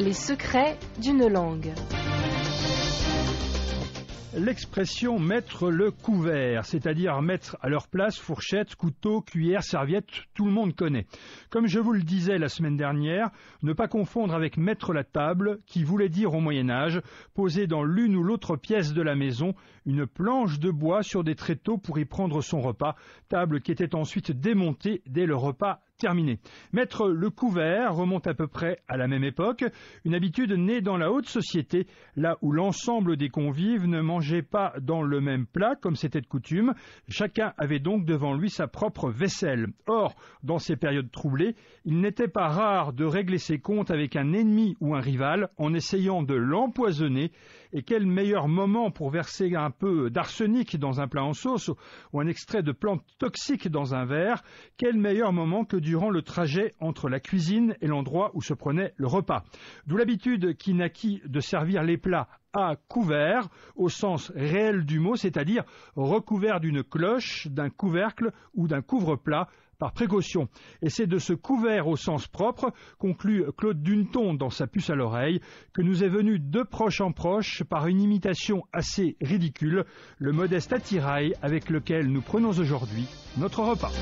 Les secrets d'une langue. L'expression mettre le couvert, c'est-à-dire mettre à leur place fourchette, couteau, cuillère, serviette, tout le monde connaît. Comme je vous le disais la semaine dernière, ne pas confondre avec mettre la table, qui voulait dire au Moyen Âge poser dans l'une ou l'autre pièce de la maison une planche de bois sur des tréteaux pour y prendre son repas, table qui était ensuite démontée dès le repas terminé. Mettre le couvert remonte à peu près à la même époque, une habitude née dans la haute société, là où l'ensemble des convives ne mangeaient pas dans le même plat comme c'était de coutume, chacun avait donc devant lui sa propre vaisselle. Or, dans ces périodes troublées, il n'était pas rare de régler ses comptes avec un ennemi ou un rival en essayant de l'empoisonner, et quel meilleur moment pour verser un peu d'arsenic dans un plat en sauce ou un extrait de plantes toxiques dans un verre, quel meilleur moment que du durant le trajet entre la cuisine et l'endroit où se prenait le repas. D'où l'habitude qui naquit de servir les plats à couvert au sens réel du mot, c'est-à-dire recouvert d'une cloche, d'un couvercle ou d'un couvre-plat par précaution. Et c'est de ce couvert au sens propre, conclut Claude Dunton dans sa puce à l'oreille, que nous est venu de proche en proche par une imitation assez ridicule, le modeste attirail avec lequel nous prenons aujourd'hui notre repas.